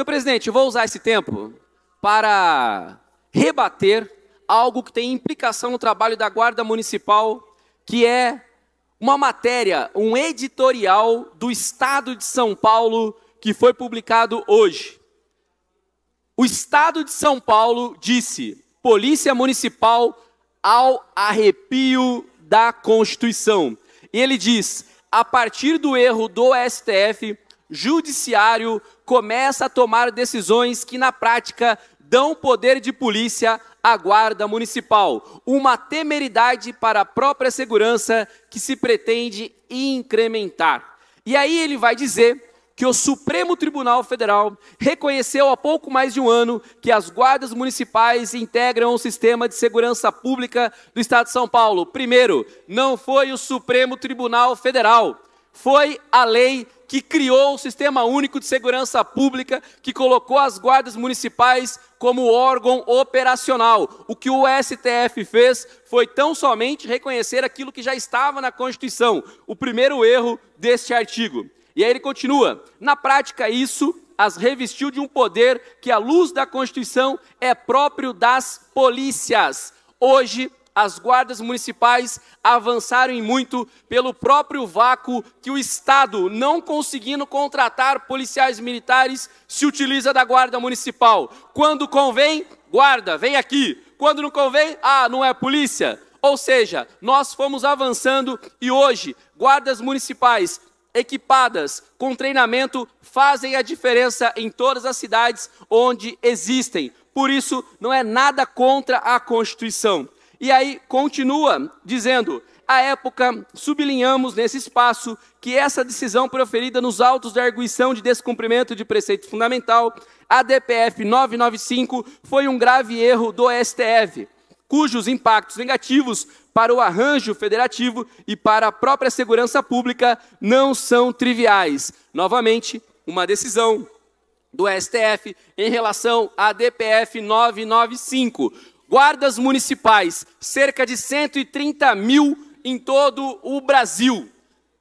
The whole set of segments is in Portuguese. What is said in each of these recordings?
Senhor presidente, eu vou usar esse tempo para rebater algo que tem implicação no trabalho da Guarda Municipal, que é uma matéria, um editorial do Estado de São Paulo que foi publicado hoje. O Estado de São Paulo disse: Polícia Municipal ao arrepio da Constituição. E ele diz: a partir do erro do STF, judiciário começa a tomar decisões que, na prática, dão poder de polícia à Guarda Municipal. Uma temeridade para a própria segurança que se pretende incrementar. E aí ele vai dizer que o Supremo Tribunal Federal reconheceu há pouco mais de um ano que as guardas municipais integram o sistema de segurança pública do Estado de São Paulo. Primeiro, não foi o Supremo Tribunal Federal, foi a Lei que criou o Sistema Único de Segurança Pública, que colocou as guardas municipais como órgão operacional. O que o STF fez foi tão somente reconhecer aquilo que já estava na Constituição, o primeiro erro deste artigo. E aí ele continua: na prática, isso as revestiu de um poder que, à luz da Constituição, é próprio das polícias. Hoje, as guardas municipais avançaram em muito pelo próprio vácuo que o Estado, não conseguindo contratar policiais militares, se utiliza da guarda municipal. Quando convém, guarda, vem aqui. Quando não convém, ah, não é polícia. Ou seja, nós fomos avançando e hoje guardas municipais equipadas com treinamento fazem a diferença em todas as cidades onde existem. Por isso, não é nada contra a Constituição. E aí continua dizendo: à época, sublinhamos nesse espaço que essa decisão proferida nos autos da arguição de descumprimento de preceito fundamental, a DPF 995, foi um grave erro do STF, cujos impactos negativos para o arranjo federativo e para a própria segurança pública não são triviais. Novamente, uma decisão do STF em relação à DPF 995 guardas municipais, cerca de 130 mil em todo o Brasil.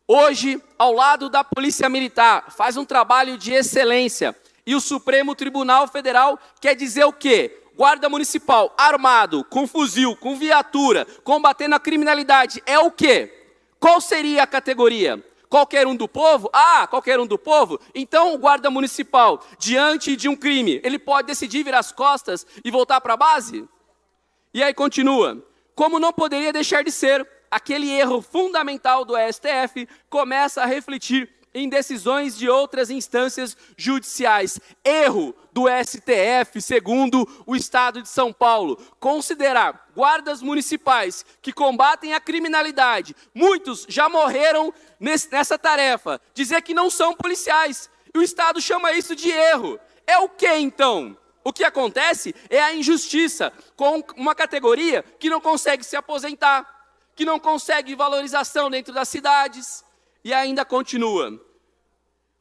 Hoje, ao lado da Polícia Militar, faz um trabalho de excelência. E o Supremo Tribunal Federal quer dizer o quê? Guarda municipal armado, com fuzil, com viatura, combatendo a criminalidade, é o quê? Qual seria a categoria? qualquer um do povo? Ah, qualquer um do povo? Então o guarda municipal, diante de um crime, ele pode decidir virar as costas e voltar para a base? E aí continua. Como não poderia deixar de ser, aquele erro fundamental do STF começa a refletir em decisões de outras instâncias judiciais. Erro do STF, segundo o Estado de São Paulo, considerar guardas municipais que combatem a criminalidade, muitos já morreram nessa tarefa, dizer que não são policiais. E o Estado chama isso de erro. É o que então? O que acontece é a injustiça com uma categoria que não consegue se aposentar, que não consegue valorização dentro das cidades e ainda continua.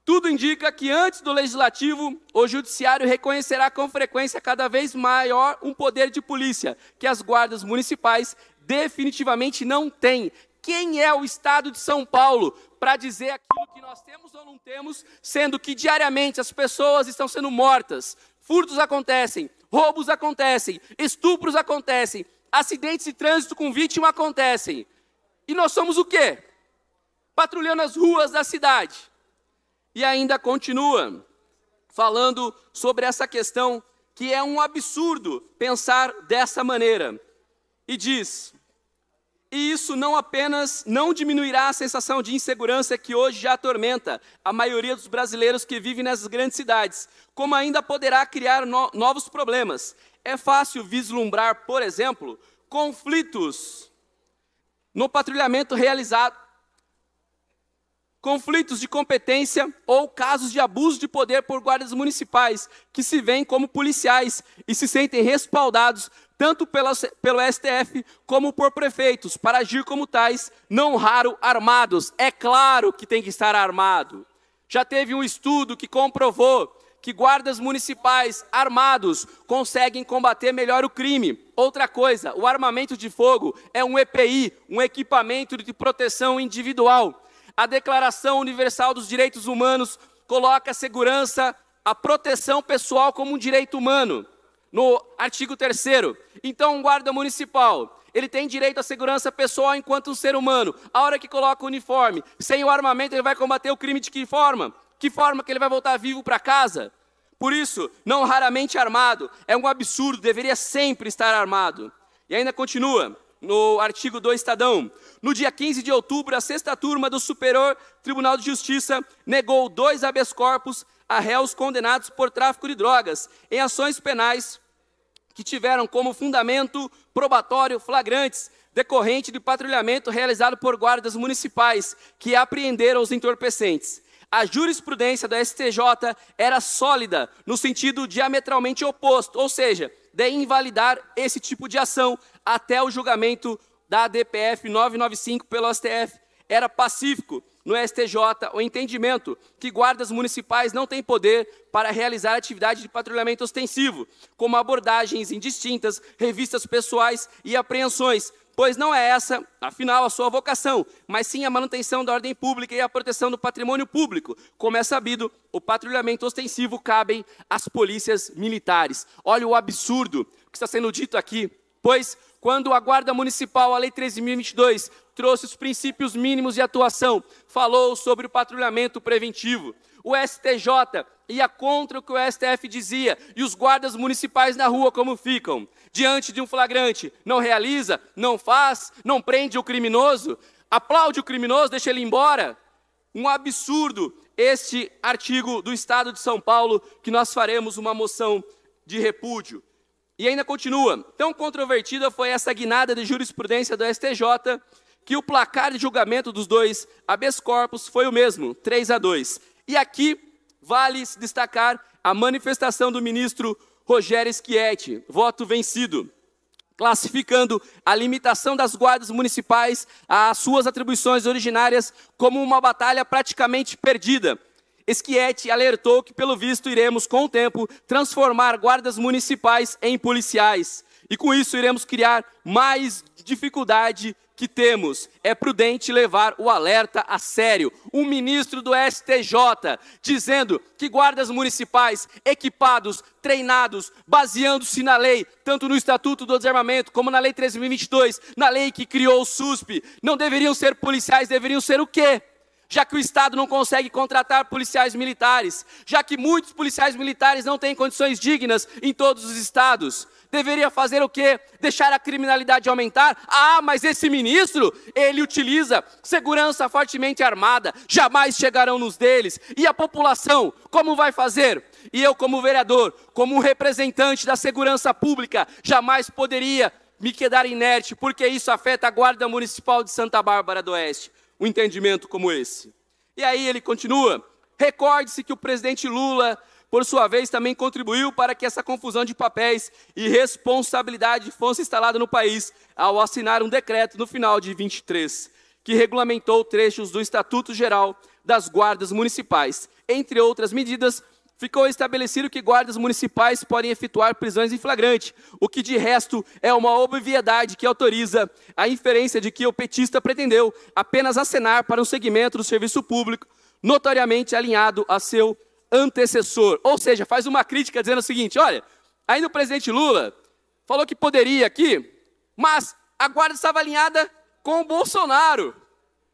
Tudo indica que antes do legislativo, o judiciário reconhecerá com frequência cada vez maior um poder de polícia que as guardas municipais definitivamente não têm. Quem é o estado de São Paulo para dizer aquilo que nós temos ou não temos, sendo que diariamente as pessoas estão sendo mortas, furtos acontecem, roubos acontecem, estupros acontecem, acidentes de trânsito com vítima acontecem. E nós somos o quê? Patrulhando as ruas da cidade. E ainda continua falando sobre essa questão que é um absurdo pensar dessa maneira. E diz: e isso não apenas não diminuirá a sensação de insegurança que hoje já atormenta a maioria dos brasileiros que vivem nessas grandes cidades, como ainda poderá criar no novos problemas. É fácil vislumbrar, por exemplo, conflitos no patrulhamento realizado, conflitos de competência ou casos de abuso de poder por guardas municipais que se veem como policiais e se sentem respaldados tanto pela, pelo STF como por prefeitos, para agir como tais, não raro armados. É claro que tem que estar armado. Já teve um estudo que comprovou que guardas municipais armados conseguem combater melhor o crime. Outra coisa, o armamento de fogo é um EPI, um equipamento de proteção individual. A Declaração Universal dos Direitos Humanos coloca a segurança, a proteção pessoal como um direito humano no artigo 3 Então, um guarda municipal, ele tem direito à segurança pessoal enquanto um ser humano. A hora que coloca o uniforme, sem o armamento, ele vai combater o crime de que forma? Que forma que ele vai voltar vivo para casa? Por isso, não raramente armado, é um absurdo, deveria sempre estar armado. E ainda continua no artigo 2 Estadão. No dia 15 de outubro, a sexta turma do Superior Tribunal de Justiça negou dois habeas corpus a réus condenados por tráfico de drogas em ações penais que tiveram como fundamento probatório flagrantes decorrente de patrulhamento realizado por guardas municipais que apreenderam os entorpecentes. A jurisprudência da STJ era sólida no sentido diametralmente oposto, ou seja, de invalidar esse tipo de ação até o julgamento da DPF 995 pelo STF. Era pacífico no STJ o entendimento que guardas municipais não têm poder para realizar atividade de patrulhamento ostensivo, como abordagens indistintas, revistas pessoais e apreensões, pois não é essa, afinal, a sua vocação, mas sim a manutenção da ordem pública e a proteção do patrimônio público. Como é sabido, o patrulhamento ostensivo cabem às polícias militares. Olha o absurdo que está sendo dito aqui, pois quando a Guarda Municipal, a Lei 13.022, trouxe os princípios mínimos de atuação, falou sobre o patrulhamento preventivo. O STJ ia contra o que o STF dizia e os guardas municipais na rua como ficam? Diante de um flagrante, não realiza, não faz, não prende o criminoso, aplaude o criminoso, deixa ele embora. Um absurdo este artigo do Estado de São Paulo que nós faremos uma moção de repúdio. E ainda continua: tão controvertida foi essa guinada de jurisprudência do STJ que o placar de julgamento dos dois habeas corpus foi o mesmo, 3 a 2. E aqui vale se destacar a manifestação do ministro Rogério Schietti, voto vencido, classificando a limitação das guardas municipais às suas atribuições originárias como uma batalha praticamente perdida, Esquiete alertou que, pelo visto, iremos, com o tempo, transformar guardas municipais em policiais. E com isso, iremos criar mais dificuldade que temos. É prudente levar o alerta a sério. Um ministro do STJ dizendo que guardas municipais equipados, treinados, baseando-se na lei, tanto no Estatuto do Desarmamento como na Lei 13.022, na lei que criou o SUSP, não deveriam ser policiais, deveriam ser o quê? já que o Estado não consegue contratar policiais militares, já que muitos policiais militares não têm condições dignas em todos os estados. Deveria fazer o quê? Deixar a criminalidade aumentar? Ah, mas esse ministro, ele utiliza segurança fortemente armada, jamais chegarão nos deles. E a população, como vai fazer? E eu, como vereador, como representante da segurança pública, jamais poderia me quedar inerte, porque isso afeta a Guarda Municipal de Santa Bárbara do Oeste um entendimento como esse. E aí ele continua: recorde-se que o presidente Lula, por sua vez, também contribuiu para que essa confusão de papéis e responsabilidade fosse instalada no país ao assinar um decreto no final de 23, que regulamentou trechos do Estatuto Geral das Guardas Municipais, entre outras medidas ficou estabelecido que guardas municipais podem efetuar prisões em flagrante, o que de resto é uma obviedade que autoriza a inferência de que o petista pretendeu apenas acenar para um segmento do serviço público notoriamente alinhado a seu antecessor. Ou seja, faz uma crítica dizendo o seguinte: olha, ainda o presidente Lula falou que poderia aqui, mas a guarda estava alinhada com o Bolsonaro.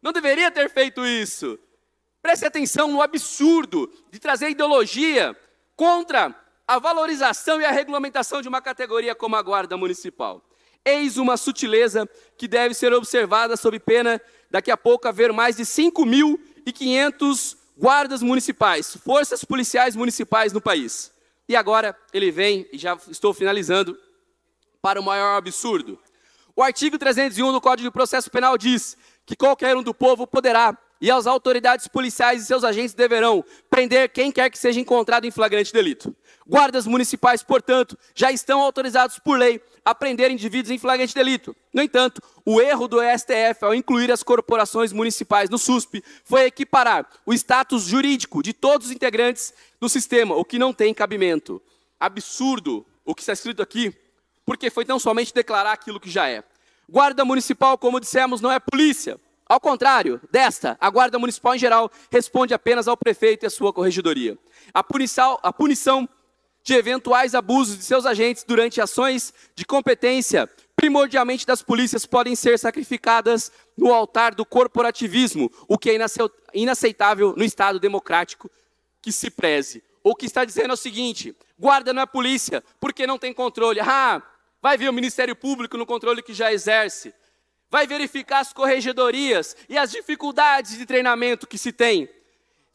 Não deveria ter feito isso. Preste atenção no absurdo de trazer ideologia contra a valorização e a regulamentação de uma categoria como a Guarda Municipal. Eis uma sutileza que deve ser observada sob pena daqui a pouco haver mais de 5.500 guardas municipais, forças policiais municipais no país. E agora ele vem, e já estou finalizando, para o maior absurdo. O artigo 301 do Código de Processo Penal diz que qualquer um do povo poderá e as autoridades policiais e seus agentes deverão prender quem quer que seja encontrado em flagrante delito. Guardas municipais, portanto, já estão autorizados por lei a prender indivíduos em flagrante delito. No entanto, o erro do STF ao incluir as corporações municipais no SUSP foi equiparar o status jurídico de todos os integrantes do sistema, o que não tem cabimento. Absurdo o que está escrito aqui, porque foi tão somente declarar aquilo que já é. Guarda municipal, como dissemos, não é polícia. Ao contrário desta, a guarda municipal em geral responde apenas ao prefeito e à sua corregedoria. A punição, a punição de eventuais abusos de seus agentes durante ações de competência, primordialmente das polícias, podem ser sacrificadas no altar do corporativismo, o que é inaceitável no Estado democrático que se preze. O que está dizendo é o seguinte: guarda não é polícia, porque não tem controle. Ah, vai vir o Ministério Público no controle que já exerce vai verificar as corregedorias e as dificuldades de treinamento que se tem.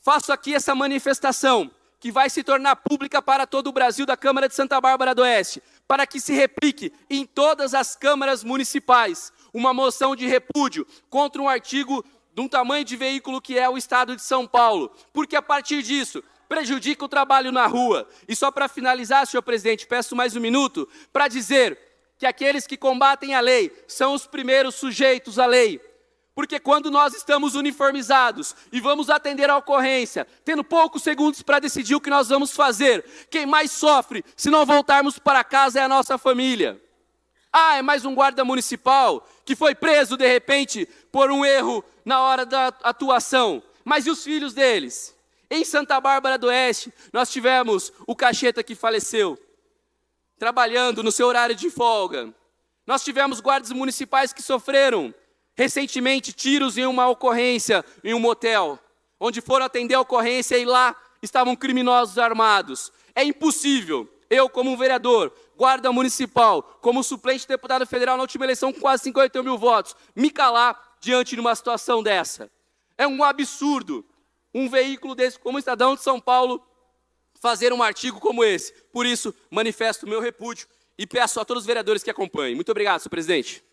Faço aqui essa manifestação que vai se tornar pública para todo o Brasil da Câmara de Santa Bárbara do Oeste, para que se replique em todas as câmaras municipais uma moção de repúdio contra um artigo de um tamanho de veículo que é o Estado de São Paulo, porque a partir disso prejudica o trabalho na rua. E só para finalizar, senhor presidente, peço mais um minuto para dizer que aqueles que combatem a lei são os primeiros sujeitos à lei. Porque quando nós estamos uniformizados e vamos atender a ocorrência, tendo poucos segundos para decidir o que nós vamos fazer, quem mais sofre se não voltarmos para casa é a nossa família. Ah, é mais um guarda municipal que foi preso de repente por um erro na hora da atuação. Mas e os filhos deles? Em Santa Bárbara do Oeste, nós tivemos o cacheta que faleceu trabalhando no seu horário de folga. Nós tivemos guardas municipais que sofreram recentemente tiros em uma ocorrência em um motel, onde foram atender a ocorrência e lá estavam criminosos armados. É impossível, eu como vereador, guarda municipal, como suplente deputado federal na última eleição com quase 51 mil votos, me calar diante de uma situação dessa. É um absurdo um veículo desse, como o Estadão de São Paulo, fazer um artigo como esse. Por isso, manifesto o meu repúdio e peço a todos os vereadores que acompanhem. Muito obrigado, senhor presidente.